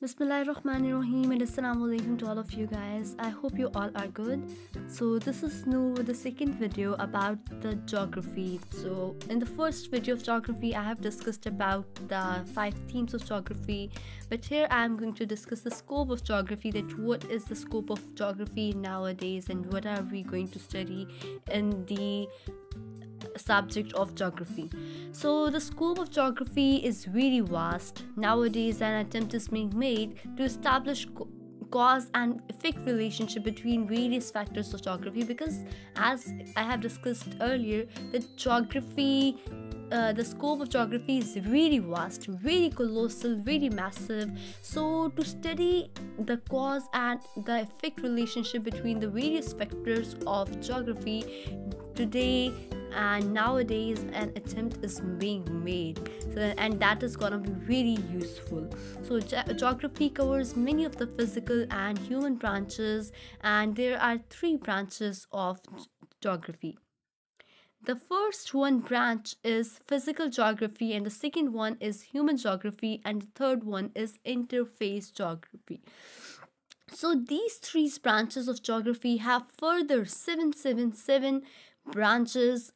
Bismillahirrahmanirrahim and Assalamu alaikum to all of you guys. I hope you all are good. So this is new the second video about the geography. So in the first video of geography I have discussed about the five themes of geography but here I am going to discuss the scope of geography that what is the scope of geography nowadays and what are we going to study in the subject of geography. So, the scope of geography is very vast. Nowadays, an attempt is being made to establish cause and effect relationship between various factors of geography because as i have discussed earlier the geography uh, the scope of geography is very vast, very colossal, very massive. So, to study the cause and the effect relationship between the various factors of geography today and nowadays an attempt is being made so, and that is going to be really useful so ge- geography covers many of the physical and human branches and there are three branches of ge- geography the first one branch is physical geography and the second one is human geography and the third one is interface geography so these three branches of geography have further 777 branches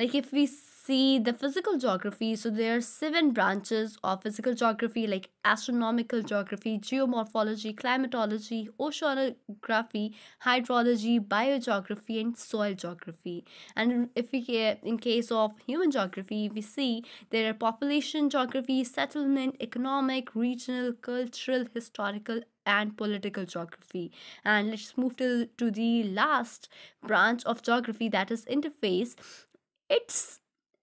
Like if we see the physical geography, so there are seven branches of physical geography like astronomical geography, geomorphology, climatology, oceanography, hydrology, biogeography, and soil geography. And if we care in case of human geography, we see there are population geography, settlement, economic, regional, cultural, historical, and political geography. And let's move to, to the last branch of geography that is interface. Its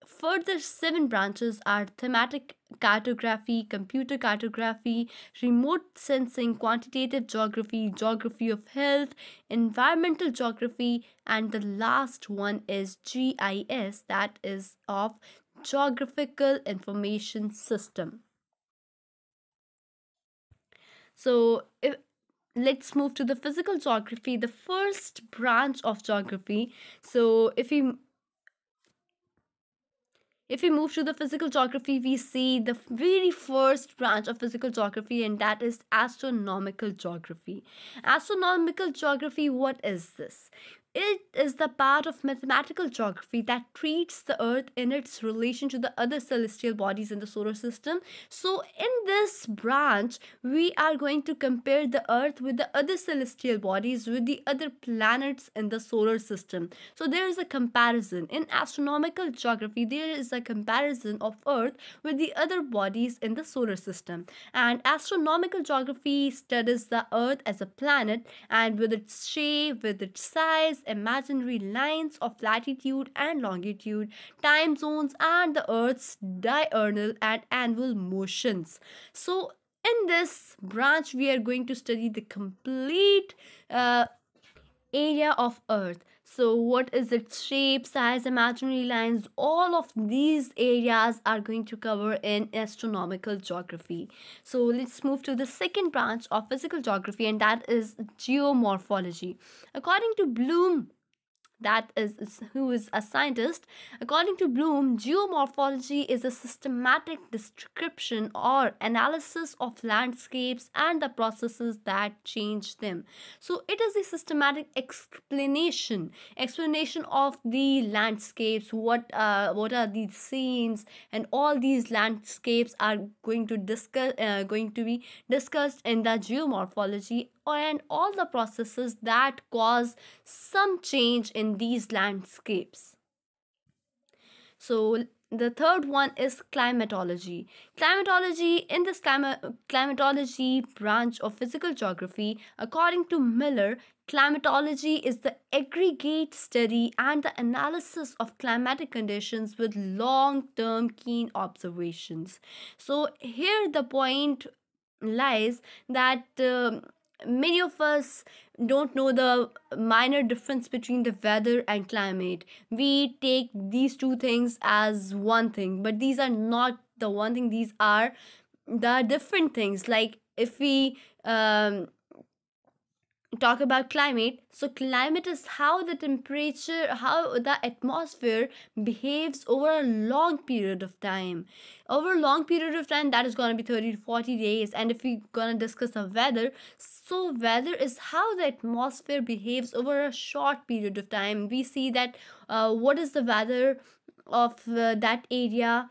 further seven branches are thematic cartography, computer cartography, remote sensing, quantitative geography, geography of health, environmental geography, and the last one is GIS, that is of Geographical Information System. So, if, let's move to the physical geography the first branch of geography so if we if we move to the physical geography, we see the very first branch of physical geography, and that is astronomical geography. Astronomical geography, what is this? It is the part of mathematical geography that treats the Earth in its relation to the other celestial bodies in the solar system. So, in this branch, we are going to compare the Earth with the other celestial bodies, with the other planets in the solar system. So, there is a comparison. In astronomical geography, there is a comparison of Earth with the other bodies in the solar system. And astronomical geography studies the Earth as a planet and with its shape, with its size, imaginary lines of latitude and longitude, time zones, and the Earth's diurnal and annual motions. So, in this branch, we are going to study the complete uh, area of Earth so what is its shape size imaginary lines all of these areas are going to cover in astronomical geography so let's move to the second branch of physical geography and that is geomorphology according to bloom that is, who is a scientist. According to Bloom, geomorphology is a systematic description or analysis of landscapes and the processes that change them. So it is a systematic explanation, explanation of the landscapes, what uh, what are these scenes, and all these landscapes are going to discuss uh, going to be discussed in the geomorphology and all the processes that cause some change in these landscapes. So the third one is climatology. Climatology in this clima- climatology branch of physical geography, according to Miller, climatology is the aggregate study and the analysis of climatic conditions with long-term keen observations. So here the point lies that um, many of us don't know the minor difference between the weather and climate. We take these two things as one thing, but these are not the one thing, these are the different things. Like if we um, talk about climate so climate is how the temperature how the atmosphere behaves over a long period of time over a long period of time that is going to be 30 to 40 days and if we're going to discuss the weather so weather is how the atmosphere behaves over a short period of time we see that uh, what is the weather of uh, that area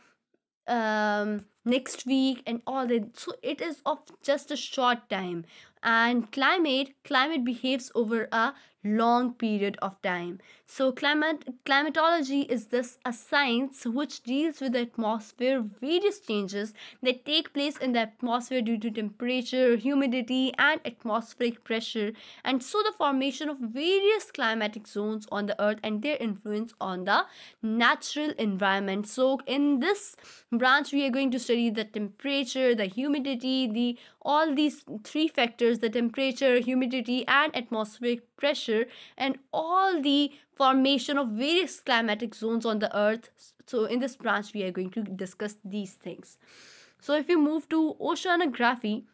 um next week and all that so it is of just a short time and climate climate behaves over a long period of time. So climate, climatology is this a science which deals with the atmosphere various changes that take place in the atmosphere due to temperature, humidity and atmospheric pressure and so the formation of various climatic zones on the earth and their influence on the natural environment. So in this branch we are going to study the temperature, the humidity, the all these three factors the temperature, humidity and atmospheric pressure temperature and all the formation of various climatic zones on the earth so in this branch we are going to discuss these things so if you move to oceanography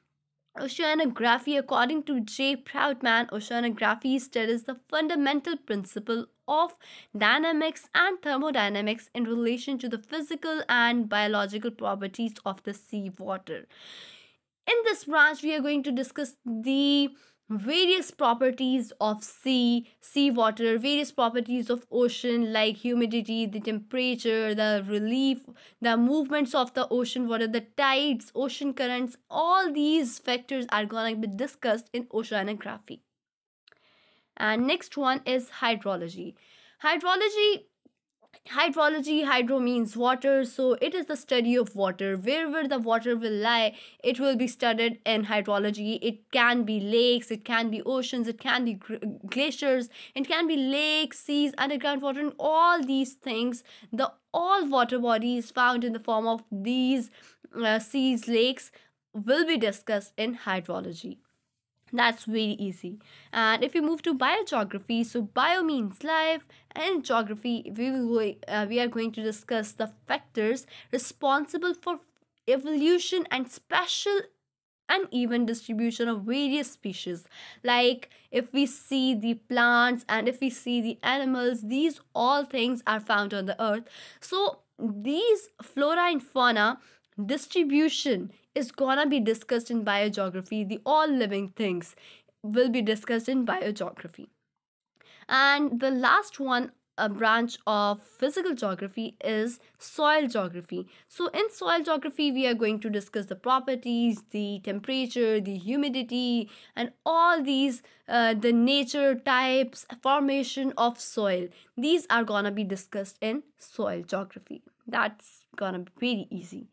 Oceanography, according to J. Proudman, oceanography studies the fundamental principle of dynamics and thermodynamics in relation to the physical and biological properties of the sea water. In this branch, we are going to discuss the various properties of sea, seawater, various properties of ocean like humidity, the temperature, the relief, the movements of the ocean What are the tides, ocean currents, all these factors are going to be discussed in oceanography. And next one is hydrology. Hydrology Hydrology, hydro means water, so it is the study of water. Wherever the water will lie, it will be studied in hydrology. It can be lakes, it can be oceans, it can be glaciers, it can be lakes, seas, underground water, and all these things. The all water bodies found in the form of these uh, seas, lakes will be discussed in hydrology that's very easy and if we move to biogeography so bio means life and geography we will uh, we are going to discuss the factors responsible for evolution and special even distribution of various species like if we see the plants and if we see the animals these all things are found on the earth so these flora and fauna distribution is gonna be discussed in biogeography the all living things will be discussed in biogeography and the last one a branch of physical geography is soil geography. So in soil geography, we are going to discuss the properties, the temperature, the humidity, and all these, uh, the nature types, formation of soil. These are gonna be discussed in soil geography. That's gonna be pretty easy.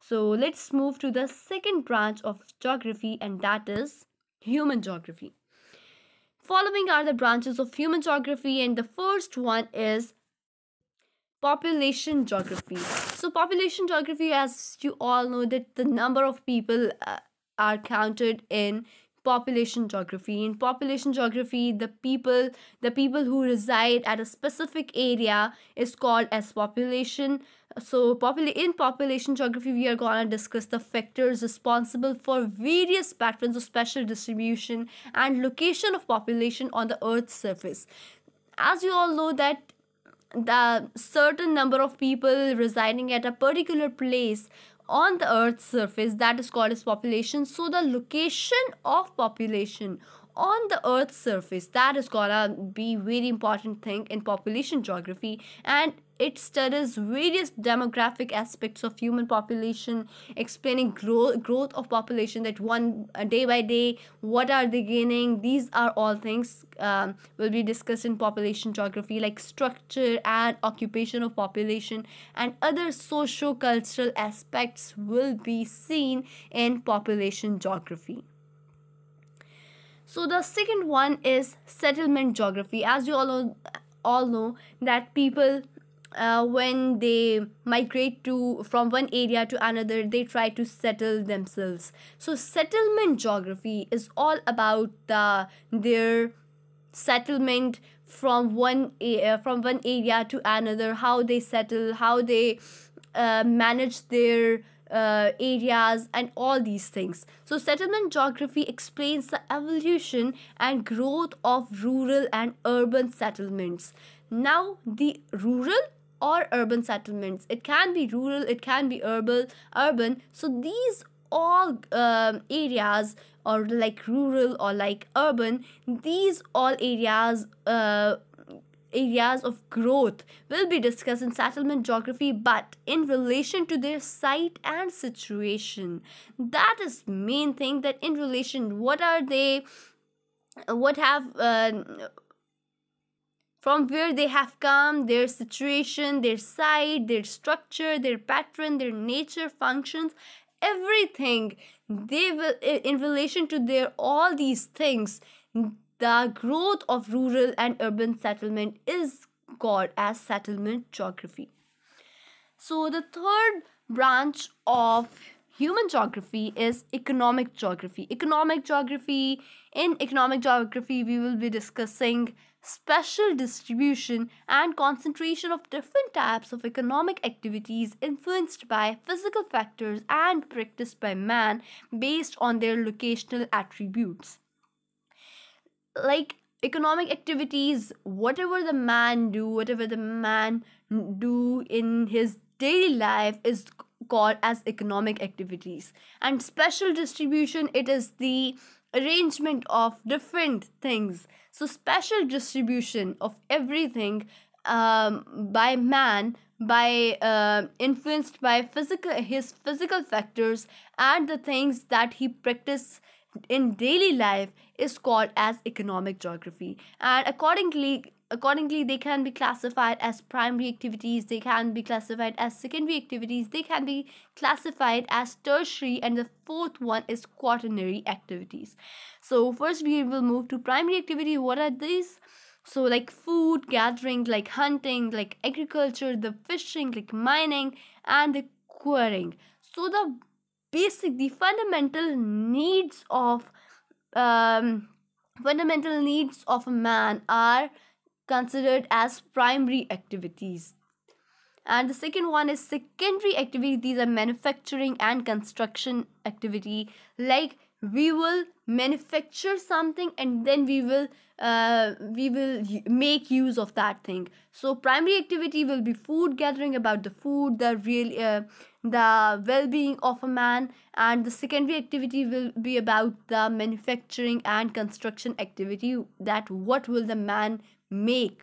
So let's move to the second branch of geography and that is human geography. Following are the branches of human geography and the first one is population geography. So population geography as you all know that the number of people uh, are counted in population geography. In population geography the people the people who reside at a specific area is called as population so popula in population geography, we are going to discuss the factors responsible for various patterns of spatial distribution and location of population on the Earth's surface. As you all know that the certain number of people residing at a particular place on the earth's surface that is called as population so the location of population on the earth's surface that is gonna be very important thing in population geography and it studies various demographic aspects of human population, explaining growth growth of population that one uh, day by day, what are they gaining? These are all things um, will be discussed in population geography, like structure and occupation of population, and other socio-cultural aspects will be seen in population geography. So the second one is settlement geography. As you all know, all know that people uh, when they migrate to from one area to another they try to settle themselves so settlement geography is all about the their settlement from one uh, from one area to another how they settle how they uh, manage their uh, areas and all these things. So, settlement geography explains the evolution and growth of rural and urban settlements. Now, the rural or urban settlements. It can be rural, it can be urban, urban. So these all um, areas or like rural or like urban, these all areas uh, areas of growth will be discussed in settlement geography but in relation to their site and situation that is main thing that in relation what are they what have uh, from where they have come, their situation, their site, their structure, their pattern, their nature, functions, everything. They will, in relation to their all these things, the growth of rural and urban settlement is called as settlement geography. So, the third branch of human geography is economic geography. Economic geography, in economic geography, we will be discussing special distribution and concentration of different types of economic activities influenced by physical factors and practiced by man based on their locational attributes. Like economic activities, whatever the man do, whatever the man do in his daily life is called as economic activities and special distribution it is the arrangement of different things so special distribution of everything um, by man by uh, influenced by physical his physical factors and the things that he practice in daily life is called as economic geography and accordingly accordingly they can be classified as primary activities they can be classified as secondary activities they can be classified as tertiary and the fourth one is quaternary activities so first we will move to primary activity what are these so like food gathering like hunting like agriculture the fishing like mining and the quarrying so the basic the fundamental needs of um fundamental needs of a man are considered as primary activities. And the second one is secondary activities. These are manufacturing and construction activity. Like we will manufacture something and then we will uh, we will make use of that thing. So primary activity will be food gathering about the food, the real uh, the well-being of a man, and the secondary activity will be about the manufacturing and construction activity. That what will the man make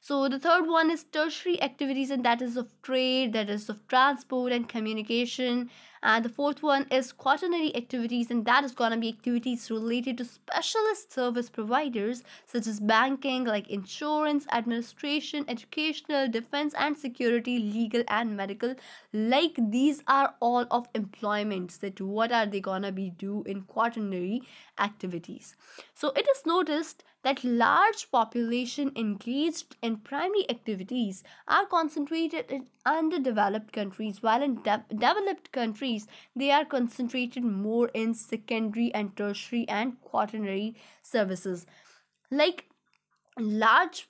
so the third one is tertiary activities and that is of trade that is of transport and communication and the fourth one is quaternary activities, and that is going to be activities related to specialist service providers such as banking, like insurance, administration, educational, defense and security, legal and medical. Like these are all of employments that what are they going to be do in quaternary activities. So it is noticed that large population engaged in primary activities are concentrated in underdeveloped countries while in de developed countries they are concentrated more in secondary and tertiary and quaternary services. Like large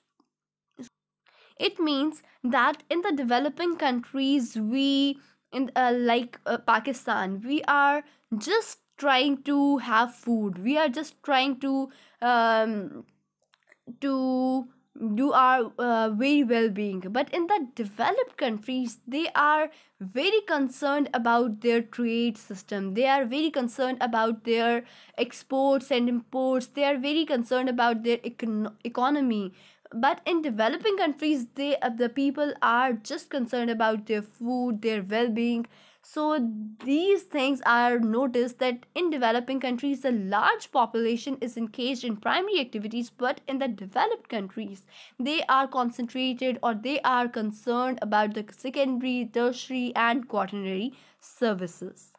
it means that in the developing countries we in uh, like uh, pakistan we are just trying to have food we are just trying to um to you are uh, very well being but in the developed countries they are very concerned about their trade system they are very concerned about their exports and imports they are very concerned about their econ- economy but in developing countries they uh, the people are just concerned about their food their well being so these things are noticed that in developing countries, the large population is engaged in primary activities, but in the developed countries, they are concentrated or they are concerned about the secondary, tertiary, and quaternary services.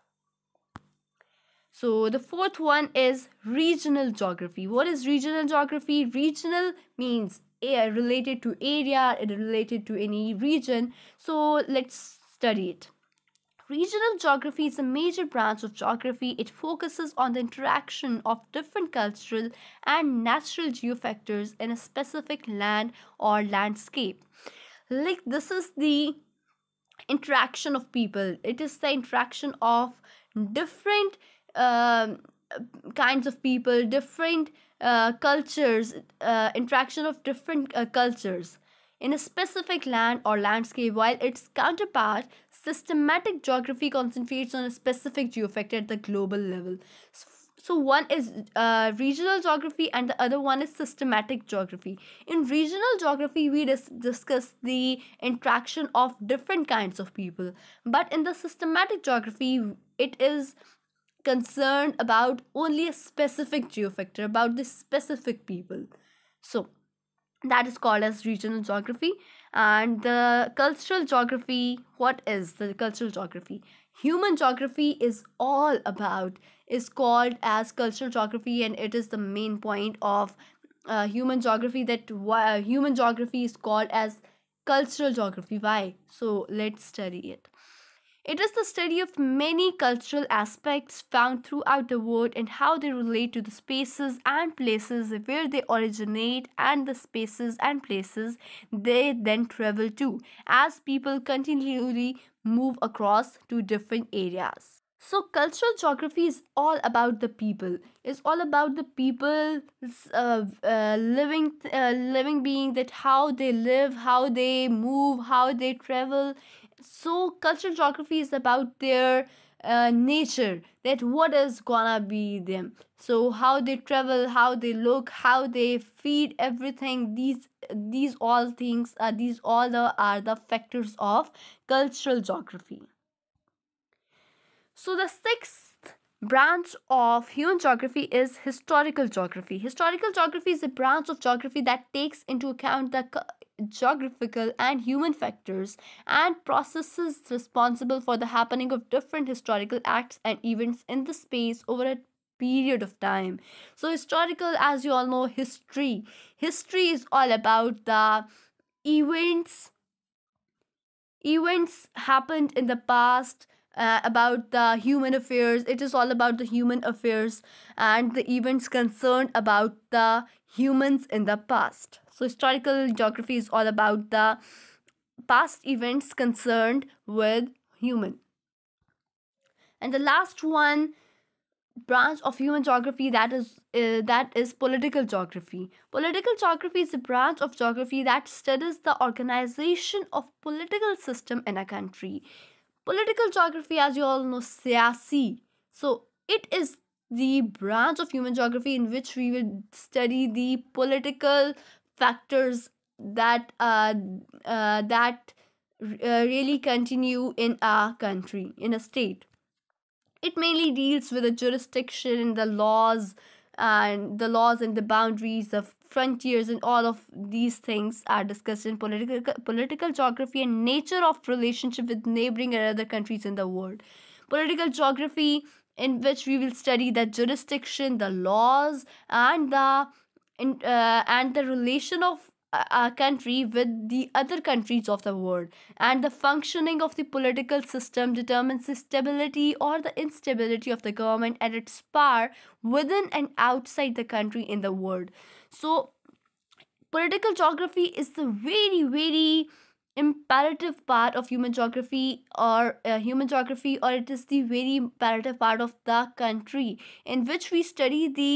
So the fourth one is regional geography. What is regional geography? Regional means related to area, related to any region. So let's study it. Regional geography is a major branch of geography. It focuses on the interaction of different cultural and natural geofactors in a specific land or landscape. Like this is the interaction of people. It is the interaction of different um, kinds of people, different uh, cultures, uh, interaction of different uh, cultures in a specific land or landscape while its counterpart systematic geography concentrates on a specific geofactor at the global level. So, one is uh, regional geography and the other one is systematic geography. In regional geography, we dis discuss the interaction of different kinds of people. But in the systematic geography, it is concerned about only a specific geofactor, about the specific people. So that is called as regional geography and the cultural geography what is the cultural geography human geography is all about is called as cultural geography and it is the main point of uh, human geography that uh, human geography is called as cultural geography why so let's study it it is the study of many cultural aspects found throughout the world and how they relate to the spaces and places where they originate and the spaces and places they then travel to as people continually move across to different areas. So, cultural geography is all about the people. It's all about the people's uh, uh, living, uh, living being that how they live, how they move, how they travel so cultural geography is about their uh, nature that what is gonna be them so how they travel how they look how they feed everything these these all things are uh, these all the are the factors of cultural geography so the sixth branch of human geography is historical geography historical geography is a branch of geography that takes into account the geographical, and human factors, and processes responsible for the happening of different historical acts and events in the space over a period of time. So, historical, as you all know, history. History is all about the events events happened in the past uh, about the human affairs it is all about the human affairs and the events concerned about the humans in the past so, historical geography is all about the past events concerned with human. And the last one branch of human geography that is uh, that is political geography. Political geography is a branch of geography that studies the organization of political system in a country. Political geography, as you all know, siyasi. So it is the branch of human geography in which we will study the political factors that uh, uh, that uh, really continue in a country in a state it mainly deals with the jurisdiction the laws and the laws and the boundaries the frontiers and all of these things are discussed in political political geography and nature of relationship with neighboring and other countries in the world political geography in which we will study the jurisdiction the laws and the in, uh, and the relation of a uh, country with the other countries of the world and the functioning of the political system determines the stability or the instability of the government and its power within and outside the country in the world so political geography is the very very imperative part of human geography or uh, human geography or it is the very imperative part of the country in which we study the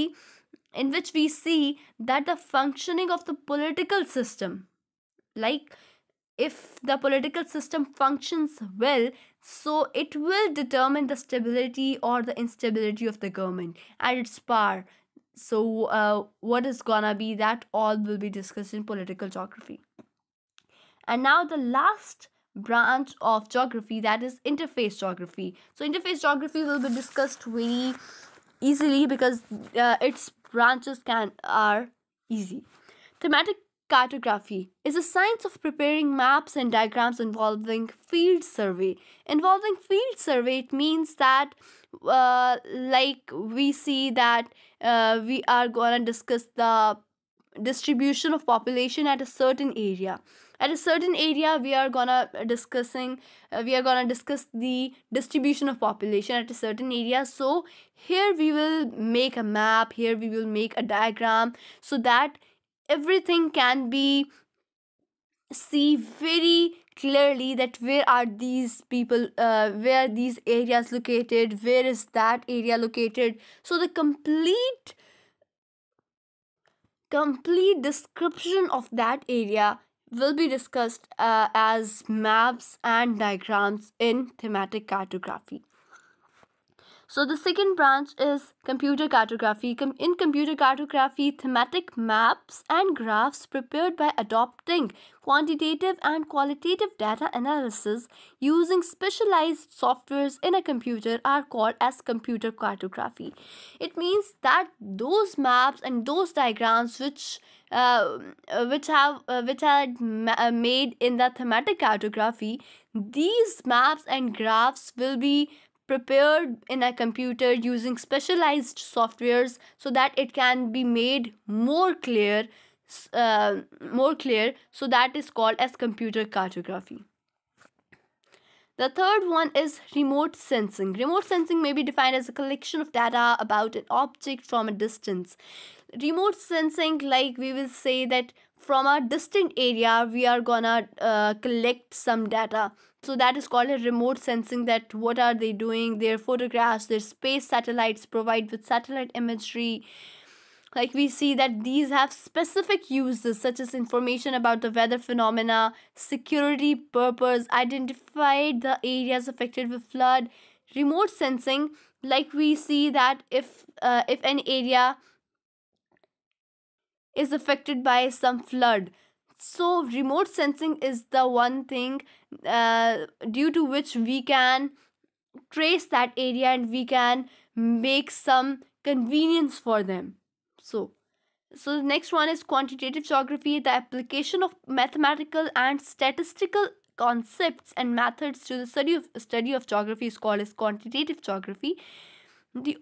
in which we see that the functioning of the political system, like if the political system functions well, so it will determine the stability or the instability of the government at its power. So, uh, what is gonna be that all will be discussed in political geography. And now, the last branch of geography that is interface geography. So, interface geography will be discussed very easily because uh, it's branches can are easy. Thematic cartography is a science of preparing maps and diagrams involving field survey. Involving field survey, it means that, uh, like we see that uh, we are gonna discuss the distribution of population at a certain area at a certain area we are gonna uh, discussing uh, we are gonna discuss the distribution of population at a certain area so here we will make a map here we will make a diagram so that everything can be see very clearly that where are these people uh, where these areas located where is that area located so the complete complete description of that area will be discussed uh, as maps and diagrams in thematic cartography. So the second branch is computer cartography. In computer cartography, thematic maps and graphs prepared by adopting quantitative and qualitative data analysis using specialized softwares in a computer are called as computer cartography. It means that those maps and those diagrams which uh, which have uh, which are uh, made in the thematic cartography these maps and graphs will be prepared in a computer using specialized softwares so that it can be made more clear uh, more clear so that is called as computer cartography the third one is remote sensing. Remote sensing may be defined as a collection of data about an object from a distance remote sensing like we will say that from a distant area we are gonna uh, collect some data so that is called a remote sensing that what are they doing their photographs their space satellites provide with satellite imagery like we see that these have specific uses such as information about the weather phenomena security purpose identified the areas affected with flood remote sensing like we see that if uh, if an area is affected by some flood so remote sensing is the one thing uh, due to which we can trace that area and we can make some convenience for them so so the next one is quantitative geography the application of mathematical and statistical concepts and methods to the study of study of geography is called as quantitative geography the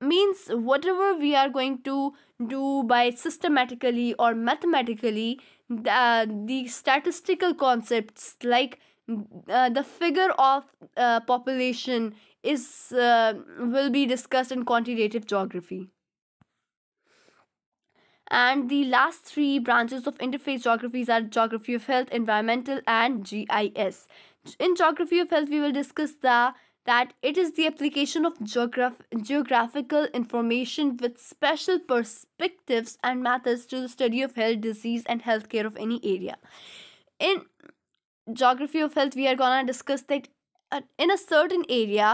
means whatever we are going to do by systematically or mathematically the the statistical concepts like uh, the figure of uh, population is uh, will be discussed in quantitative geography and the last three branches of interface geographies are geography of health environmental and gis in geography of health we will discuss the that it is the application of geograph- geographical information with special perspectives and methods to the study of health, disease, and healthcare of any area. In geography of health, we are gonna discuss that uh, in a certain area,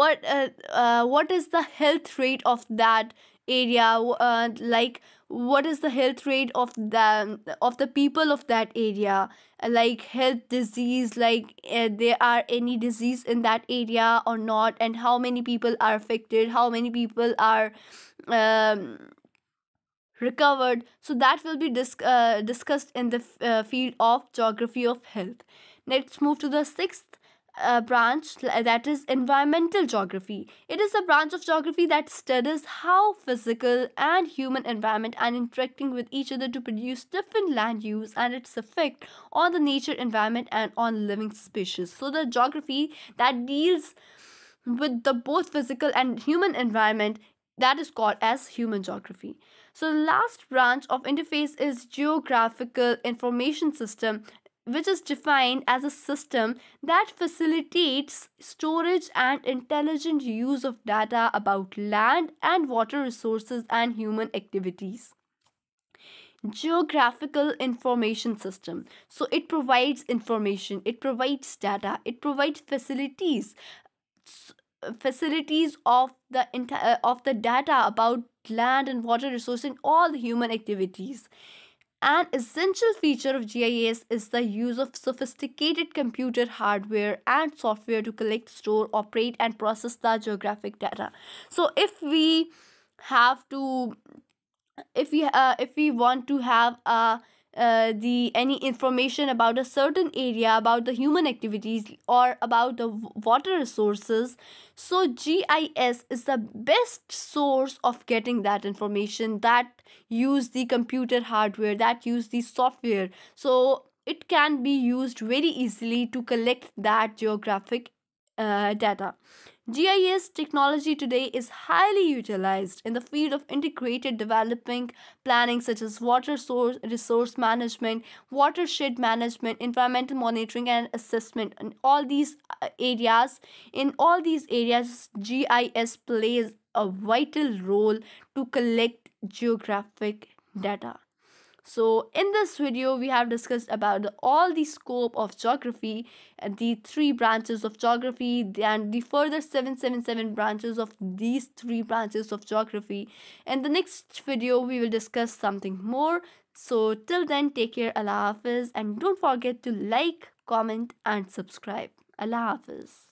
what uh, uh, what is the health rate of that area uh, like what is the health rate of the of the people of that area uh, like health disease like uh, there are any disease in that area or not and how many people are affected how many people are um, recovered so that will be dis- uh, discussed in the f- uh, field of geography of health let's move to the sixth a branch that is environmental geography. It is a branch of geography that studies how physical and human environment are interacting with each other to produce different land use and its effect on the nature environment and on living species. So the geography that deals with the both physical and human environment that is called as human geography. So the last branch of interface is geographical information system which is defined as a system that facilitates storage and intelligent use of data about land and water resources and human activities geographical information system so it provides information it provides data it provides facilities facilities of the uh, of the data about land and water resources and all the human activities an essential feature of GIS is the use of sophisticated computer hardware and software to collect, store, operate, and process the geographic data. So, if we have to, if we uh, if we want to have a uh, the any information about a certain area about the human activities or about the water resources so gis is the best source of getting that information that use the computer hardware that use the software so it can be used very easily to collect that geographic uh, data. GIS technology today is highly utilized in the field of integrated developing planning such as water source resource management, watershed management, environmental monitoring and assessment. In all these uh, areas, in all these areas GIS plays a vital role to collect geographic data. So in this video, we have discussed about all the scope of geography and the three branches of geography and the further 777 branches of these three branches of geography. In the next video, we will discuss something more. So till then, take care, Allah Hafiz and don't forget to like, comment and subscribe. Allah Hafiz.